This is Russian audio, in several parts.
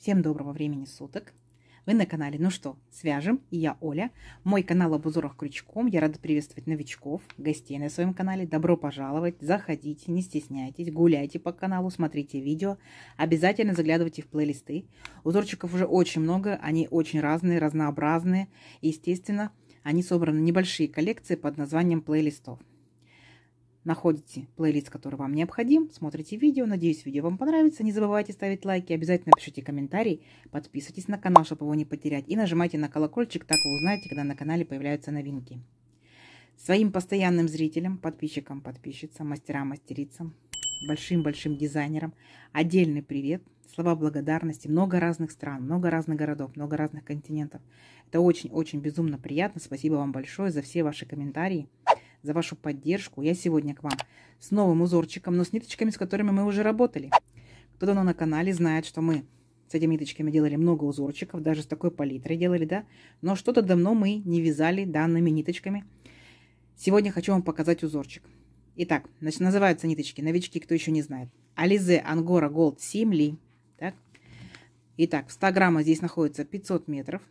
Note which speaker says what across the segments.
Speaker 1: Всем доброго времени суток. Вы на канале «Ну что, свяжем?» и я Оля. Мой канал об узорах крючком. Я рада приветствовать новичков, гостей на своем канале. Добро пожаловать, заходите, не стесняйтесь, гуляйте по каналу, смотрите видео. Обязательно заглядывайте в плейлисты. Узорчиков уже очень много, они очень разные, разнообразные. Естественно, они собраны небольшие коллекции под названием плейлистов. Находите плейлист, который вам необходим, смотрите видео. Надеюсь, видео вам понравится. Не забывайте ставить лайки, обязательно пишите комментарий, подписывайтесь на канал, чтобы его не потерять, и нажимайте на колокольчик, так вы узнаете, когда на канале появляются новинки. Своим постоянным зрителям, подписчикам, подписчицам, мастерам, мастерицам, большим-большим дизайнерам отдельный привет, слова благодарности, много разных стран, много разных городов, много разных континентов. Это очень-очень безумно приятно. Спасибо вам большое за все ваши комментарии за вашу поддержку. Я сегодня к вам с новым узорчиком, но с ниточками, с которыми мы уже работали. Кто давно на канале знает, что мы с этими ниточками делали много узорчиков, даже с такой палитрой делали, да? Но что-то давно мы не вязали данными ниточками. Сегодня хочу вам показать узорчик. Итак, значит, называются ниточки, новички, кто еще не знает. Ализе Ангора Голд Симли. Итак, в 100 граммах здесь находится 500 метров.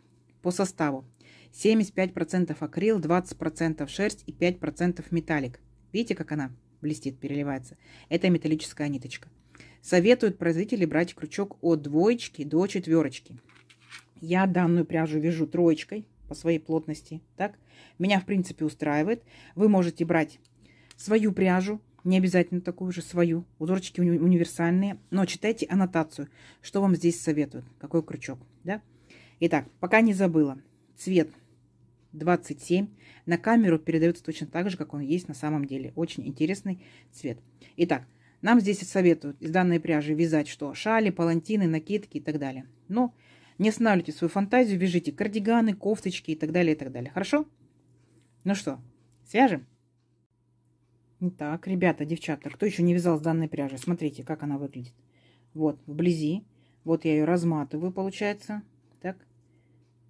Speaker 1: По составу 75% акрил, 20% шерсть и 5% металлик. Видите, как она блестит, переливается? Это металлическая ниточка. Советуют производители брать крючок от двоечки до четверочки. Я данную пряжу вяжу троечкой по своей плотности. Так? Меня, в принципе, устраивает. Вы можете брать свою пряжу, не обязательно такую же, свою. Узорчики уни универсальные. Но читайте аннотацию, что вам здесь советуют, какой крючок. Да? Итак, пока не забыла. Цвет 27. На камеру передается точно так же, как он есть на самом деле. Очень интересный цвет. Итак, нам здесь советуют из данной пряжи вязать что? Шали, палантины, накидки и так далее. Но не останавливайте свою фантазию, вяжите кардиганы, кофточки и так далее, и так далее. Хорошо? Ну что, свяжем? Так, ребята, девчата, кто еще не вязал с данной пряжи, смотрите, как она выглядит. Вот, вблизи. Вот я ее разматываю, получается. Так,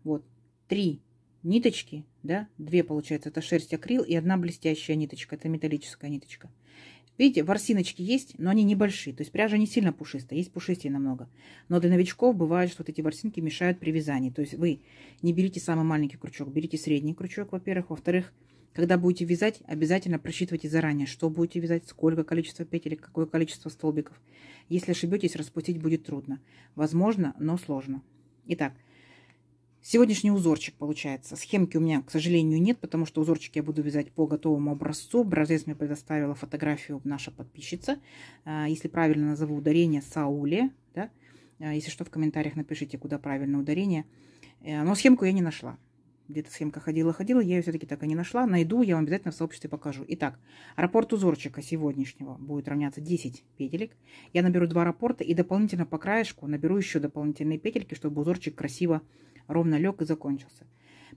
Speaker 1: вот, три ниточки, да, две, получается, это шерсть акрил и одна блестящая ниточка, это металлическая ниточка. Видите, ворсиночки есть, но они небольшие, то есть пряжа не сильно пушистая, есть пушистее намного. Но для новичков бывает, что вот эти ворсинки мешают при вязании, то есть вы не берите самый маленький крючок, берите средний крючок, во-первых, во-вторых, когда будете вязать, обязательно просчитывайте заранее, что будете вязать, сколько количество петель, какое количество столбиков. Если ошибетесь, распустить будет трудно. Возможно, но сложно. Итак, Сегодняшний узорчик получается. Схемки у меня, к сожалению, нет, потому что узорчик я буду вязать по готовому образцу. Образец мне предоставила фотографию наша подписчица. А, если правильно назову ударение, Сауле. Да? А, если что, в комментариях напишите, куда правильно ударение. Э, но схемку я не нашла где-то схемка ходила-ходила, я ее все-таки так и не нашла. Найду, я вам обязательно в сообществе покажу. Итак, раппорт узорчика сегодняшнего будет равняться 10 петелек. Я наберу два раппорта и дополнительно по краешку наберу еще дополнительные петельки, чтобы узорчик красиво ровно лег и закончился.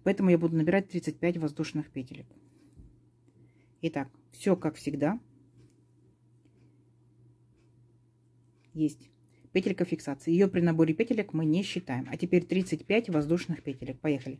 Speaker 1: Поэтому я буду набирать 35 воздушных петелек. Итак, все как всегда. Есть петелька фиксации. Ее при наборе петелек мы не считаем. А теперь 35 воздушных петелек. Поехали.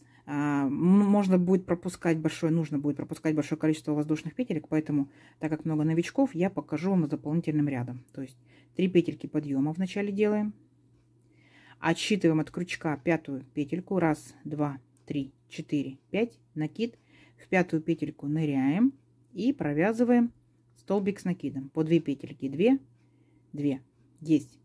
Speaker 1: А, можно будет пропускать большое, нужно будет пропускать большое количество воздушных петелек, поэтому, так как много новичков, я покажу вам с дополнительным рядом. То есть 3 петельки подъема вначале делаем, отсчитываем от крючка пятую петельку, раз, два, три, четыре, пять, накид, в пятую петельку ныряем и провязываем столбик с накидом по 2 петельки, 2, 2, 10.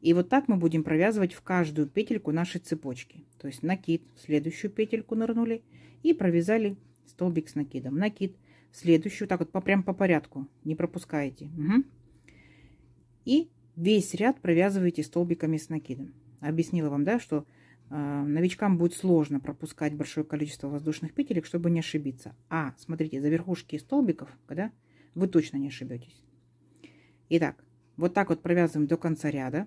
Speaker 1: И вот так мы будем провязывать в каждую петельку нашей цепочки. То есть накид, в следующую петельку нырнули и провязали столбик с накидом. Накид, в следующую, так вот по, прям по порядку, не пропускаете. Угу. И весь ряд провязываете столбиками с накидом. Объяснила вам, да, что э, новичкам будет сложно пропускать большое количество воздушных петелек, чтобы не ошибиться. А, смотрите, за верхушки столбиков, когда вы точно не ошибетесь. Итак, вот так вот провязываем до конца ряда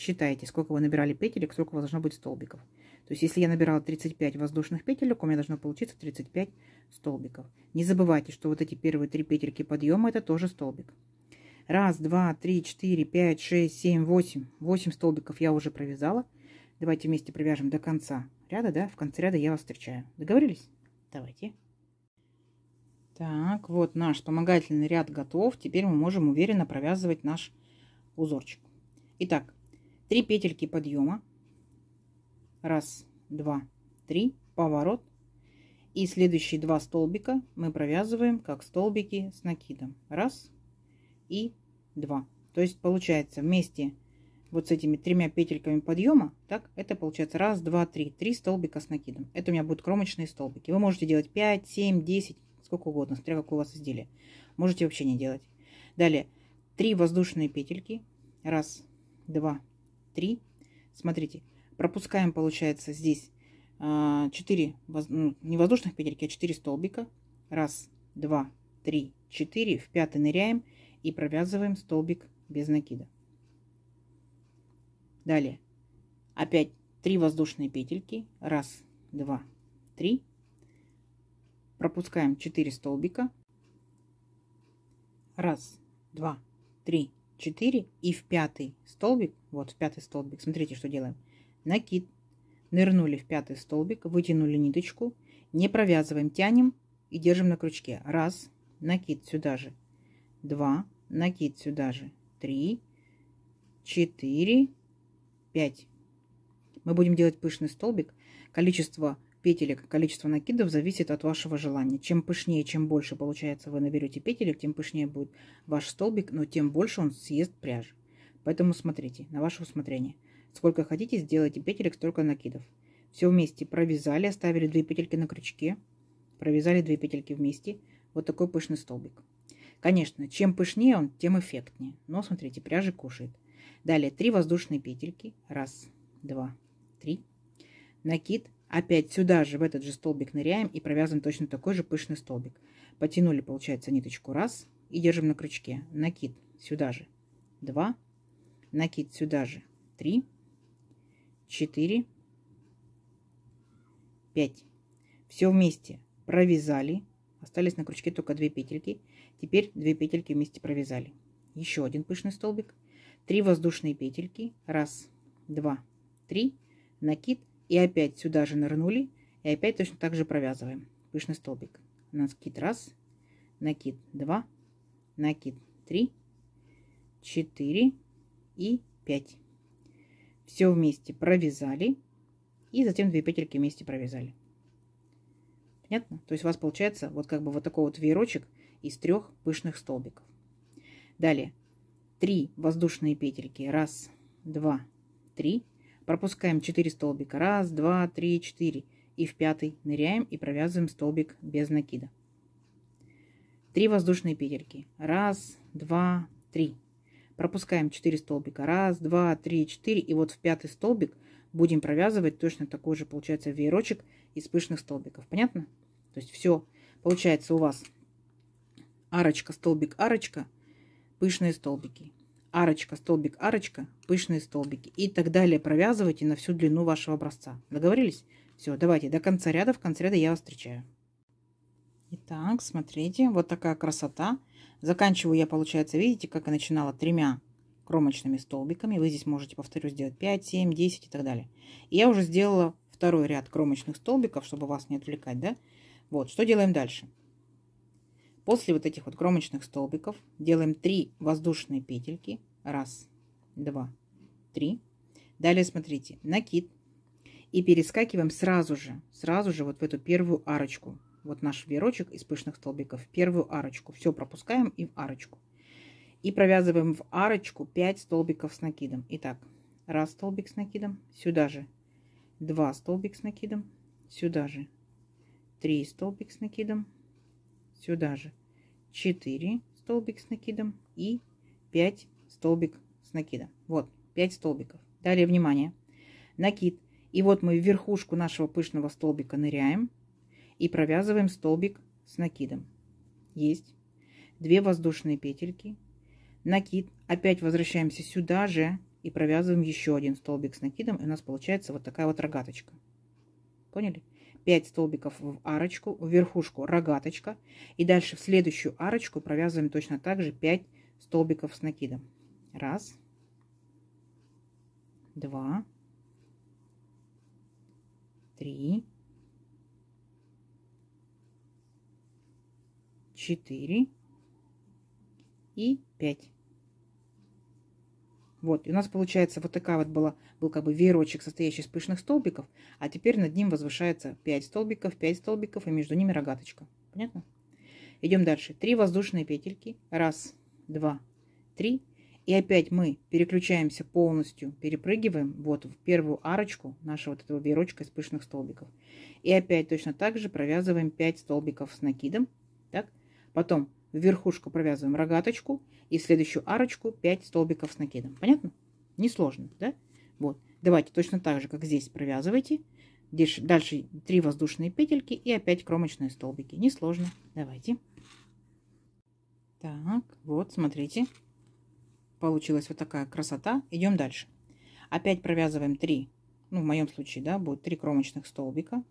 Speaker 1: считаете, сколько вы набирали петелек, сколько у вас должно быть столбиков. То есть, если я набирала 35 воздушных петелек, у меня должно получиться 35 столбиков. Не забывайте, что вот эти первые три петельки подъема, это тоже столбик. Раз, два, три, четыре, пять, шесть, семь, восемь. Восемь столбиков я уже провязала. Давайте вместе провяжем до конца ряда, да, в конце ряда я вас встречаю. Договорились? Давайте. Так, вот наш вспомогательный ряд готов. Теперь мы можем уверенно провязывать наш узорчик. Итак, 3 петельки подъема. Раз, два, три, поворот. И следующие два столбика мы провязываем как столбики с накидом. Раз и два. То есть получается вместе вот с этими тремя петельками подъема, так, это получается раз, два, три, три столбика с накидом. Это у меня будут кромочные столбики. Вы можете делать 5, 7, 10, сколько угодно, смотря какое у вас изделие. Можете вообще не делать. Далее, 3 воздушные петельки. Раз, два, 3. Смотрите, пропускаем, получается, здесь 4, а, ну, не воздушных петельки, а 4 столбика. Раз, два, три, четыре. В пятый ныряем и провязываем столбик без накида. Далее. Опять 3 воздушные петельки. Раз, два, три. Пропускаем 4 столбика. Раз, два, три, четыре. И в пятый столбик вот в пятый столбик. Смотрите, что делаем. Накид. Нырнули в пятый столбик, вытянули ниточку. Не провязываем, тянем и держим на крючке. Раз. Накид сюда же. Два. Накид сюда же. Три. Четыре. Пять. Мы будем делать пышный столбик. Количество петелек, количество накидов зависит от вашего желания. Чем пышнее, чем больше, получается, вы наберете петелек, тем пышнее будет ваш столбик, но тем больше он съест пряжи. Поэтому смотрите, на ваше усмотрение. Сколько хотите, сделайте петелек, столько накидов. Все вместе провязали, оставили две петельки на крючке. Провязали две петельки вместе. Вот такой пышный столбик. Конечно, чем пышнее он, тем эффектнее. Но смотрите, пряжа кушает. Далее 3 воздушные петельки. Раз, два, три. Накид. Опять сюда же, в этот же столбик ныряем и провязываем точно такой же пышный столбик. Потянули, получается, ниточку раз и держим на крючке. Накид сюда же. Два, накид сюда же 3, 4, 5. Все вместе провязали. Остались на крючке только 2 петельки. Теперь 2 петельки вместе провязали. Еще один пышный столбик. 3 воздушные петельки. Раз, два, три. Накид. И опять сюда же нырнули. И опять точно так же провязываем. Пышный столбик. Накид раз, накид два, накид три, четыре и 5. Все вместе провязали. И затем две петельки вместе провязали. Понятно? То есть у вас получается вот как бы вот такой вот веерочек из трех пышных столбиков. Далее. 3 воздушные петельки. Раз, два, три. Пропускаем 4 столбика. Раз, два, три, четыре. И в пятый ныряем и провязываем столбик без накида. 3 воздушные петельки. Раз, два, три. Пропускаем 4 столбика. Раз, два, три, четыре. И вот в пятый столбик будем провязывать точно такой же, получается, веерочек из пышных столбиков. Понятно? То есть все. Получается у вас арочка, столбик, арочка, пышные столбики. Арочка, столбик, арочка, пышные столбики. И так далее провязывайте на всю длину вашего образца. Договорились? Все, давайте до конца ряда. В конце ряда я вас встречаю. Итак, смотрите, вот такая красота. Заканчиваю я, получается, видите, как я начинала тремя кромочными столбиками. Вы здесь можете, повторю, сделать 5, 7, 10 и так далее. И я уже сделала второй ряд кромочных столбиков, чтобы вас не отвлекать, да? Вот, что делаем дальше? После вот этих вот кромочных столбиков делаем 3 воздушные петельки. Раз, два, три. Далее смотрите, накид. И перескакиваем сразу же, сразу же вот в эту первую арочку вот наш веерочек из пышных столбиков, первую арочку. Все пропускаем и в арочку. И провязываем в арочку 5 столбиков с накидом. Итак, раз столбик с накидом, сюда же 2 столбик с накидом, сюда же 3 столбик с накидом, сюда же 4 столбик с накидом и 5 столбик с накидом. Вот, 5 столбиков. Далее, внимание, накид. И вот мы в верхушку нашего пышного столбика ныряем, и провязываем столбик с накидом. Есть. Две воздушные петельки. Накид. Опять возвращаемся сюда же и провязываем еще один столбик с накидом. И у нас получается вот такая вот рогаточка. Поняли? 5 столбиков в арочку, в верхушку рогаточка. И дальше в следующую арочку провязываем точно так же 5 столбиков с накидом. Раз. Два. Три. 4 и 5. Вот, и у нас получается вот такая вот была, был как бы веерочек, состоящий из пышных столбиков, а теперь над ним возвышается 5 столбиков, 5 столбиков, и между ними рогаточка. Понятно? Идем дальше. 3 воздушные петельки. Раз, два, три. И опять мы переключаемся полностью, перепрыгиваем вот в первую арочку нашего вот этого веерочка из пышных столбиков. И опять точно так же провязываем 5 столбиков с накидом Потом в верхушку провязываем рогаточку и в следующую арочку 5 столбиков с накидом. Понятно? Несложно, да? Вот. Давайте точно так же, как здесь провязывайте. Дальше 3 воздушные петельки и опять кромочные столбики. Несложно. Давайте. Так, вот, смотрите. Получилась вот такая красота. Идем дальше. Опять провязываем 3, ну, в моем случае, да, будет 3 кромочных столбика.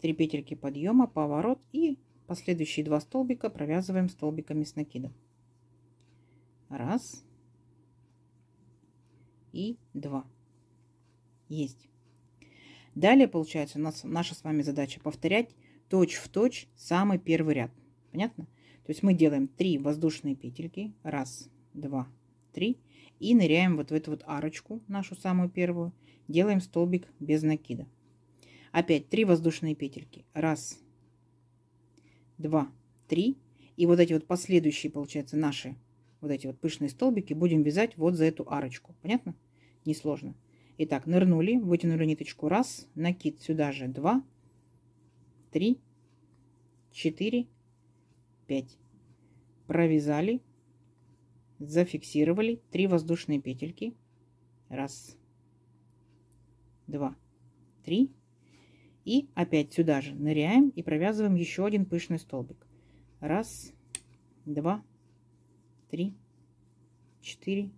Speaker 1: 3 петельки подъема, поворот и последующие два столбика провязываем столбиками с накидом. Раз и два. Есть. Далее получается у нас наша с вами задача повторять точь в точь самый первый ряд. Понятно? То есть мы делаем 3 воздушные петельки. Раз, два, три. И ныряем вот в эту вот арочку, нашу самую первую. Делаем столбик без накида. Опять 3 воздушные петельки. Раз, 2, 3. И вот эти вот последующие, получается, наши вот эти вот пышные столбики будем вязать вот за эту арочку. Понятно? Несложно. Итак, нырнули, вытянули ниточку. Раз, накид сюда же. Два, три, четыре, пять. Провязали, зафиксировали три воздушные петельки. Раз, два, три, и опять сюда же ныряем и провязываем еще один пышный столбик. Раз, два, три, четыре,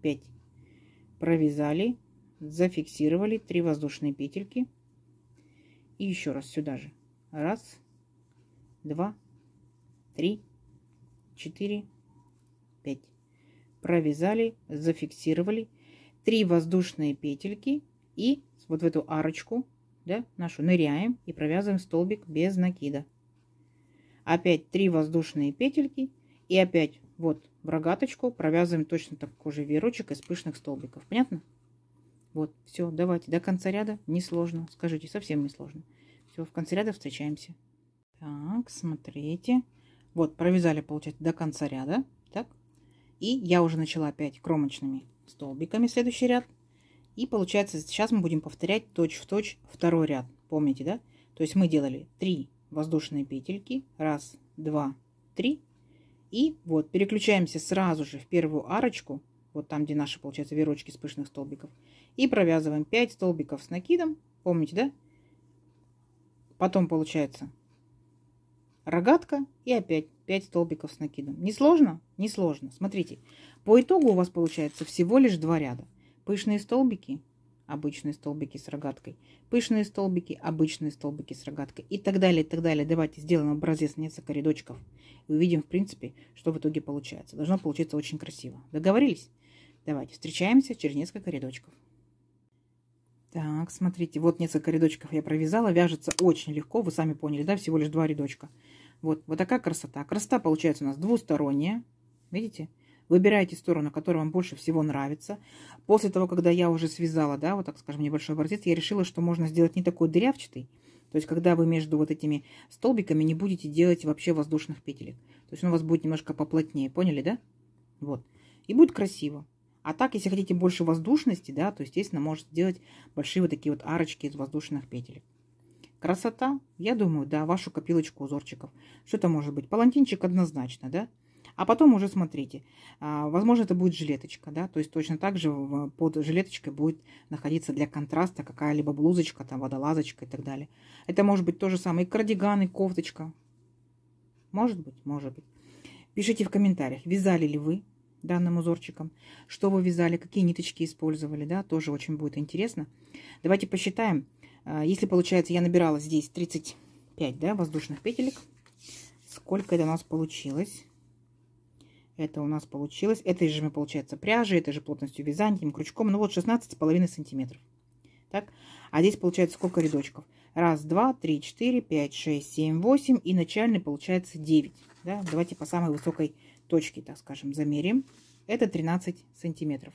Speaker 1: пять. Провязали, зафиксировали три воздушные петельки. И еще раз сюда же. Раз, два, три, четыре, пять. Провязали, зафиксировали три воздушные петельки. И вот в эту арочку да, нашу ныряем и провязываем столбик без накида. Опять 3 воздушные петельки и опять вот в рогаточку провязываем точно такой же веерочек из пышных столбиков. Понятно? Вот, все, давайте. До конца ряда несложно. Скажите, совсем несложно. Все, в конце ряда встречаемся. Так, смотрите. Вот, провязали, получается, до конца ряда. Так. И я уже начала опять кромочными столбиками следующий ряд. И получается, сейчас мы будем повторять точь-в-точь точь второй ряд. Помните, да? То есть мы делали 3 воздушные петельки. Раз, два, три. И вот переключаемся сразу же в первую арочку. Вот там, где наши, получается, верочки с пышных столбиков. И провязываем 5 столбиков с накидом. Помните, да? Потом получается рогатка и опять 5 столбиков с накидом. Не сложно? Не сложно. Смотрите, по итогу у вас получается всего лишь два ряда. Пышные столбики, обычные столбики с рогаткой. Пышные столбики, обычные столбики с рогаткой. И так далее, и так далее. Давайте сделаем образец несколько рядочков. И увидим, в принципе, что в итоге получается. Должно получиться очень красиво. Договорились? Давайте встречаемся через несколько рядочков. Так, смотрите, вот несколько рядочков я провязала. Вяжется очень легко, вы сами поняли, да, всего лишь два рядочка. Вот, вот такая красота. Красота получается у нас двусторонняя. Видите? Выбирайте сторону, которая вам больше всего нравится. После того, когда я уже связала, да, вот так скажем, небольшой образец, я решила, что можно сделать не такой дырявчатый, то есть, когда вы между вот этими столбиками не будете делать вообще воздушных петелек. То есть, он у вас будет немножко поплотнее, поняли, да? Вот. И будет красиво. А так, если хотите больше воздушности, да, то, естественно, можете сделать большие вот такие вот арочки из воздушных петелек. Красота, я думаю, да, вашу копилочку узорчиков. Что это может быть? Палантинчик однозначно, да? А потом уже смотрите. А, возможно, это будет жилеточка, да, то есть точно так же под жилеточкой будет находиться для контраста какая-либо блузочка, там, водолазочка и так далее. Это может быть то же самое и кардиган, и кофточка. Может быть, может быть. Пишите в комментариях, вязали ли вы данным узорчиком, что вы вязали, какие ниточки использовали, да, тоже очень будет интересно. Давайте посчитаем. А, если, получается, я набирала здесь 35, да, воздушных петелек, сколько это у нас получилось? Это у нас получилось. Этой же мы, получается, пряжи, этой же плотностью вязанием, крючком. Ну вот 16,5 сантиметров. Так? А здесь получается сколько рядочков? Раз, два, три, четыре, пять, шесть, семь, восемь. И начальный получается 9. Да? Давайте по самой высокой точке, так скажем, замерим. Это 13 сантиметров.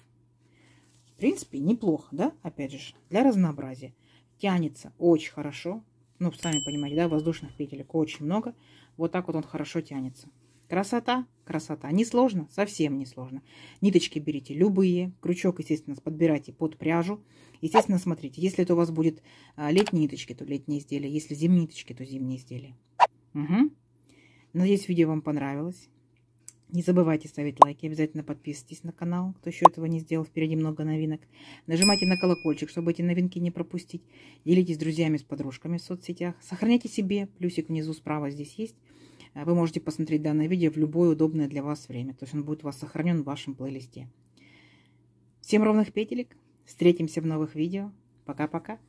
Speaker 1: В принципе, неплохо, да? Опять же, для разнообразия. Тянется очень хорошо. Ну, сами понимаете, да, воздушных петелек очень много. Вот так вот он хорошо тянется. Красота, красота. Не сложно, совсем не сложно. Ниточки берите любые. Крючок, естественно, подбирайте под пряжу. Естественно, смотрите, если это у вас будет а, летние ниточки, то летние изделия. Если зимние ниточки, то зимние изделия. Угу. Надеюсь, видео вам понравилось. Не забывайте ставить лайки, обязательно подписывайтесь на канал, кто еще этого не сделал, впереди много новинок. Нажимайте на колокольчик, чтобы эти новинки не пропустить. Делитесь с друзьями, с подружками в соцсетях. Сохраняйте себе, плюсик внизу справа здесь есть. А вы можете посмотреть данное видео в любое удобное для вас время. То есть он будет у вас сохранен в вашем плейлисте. Всем ровных петелек. Встретимся в новых видео. Пока-пока.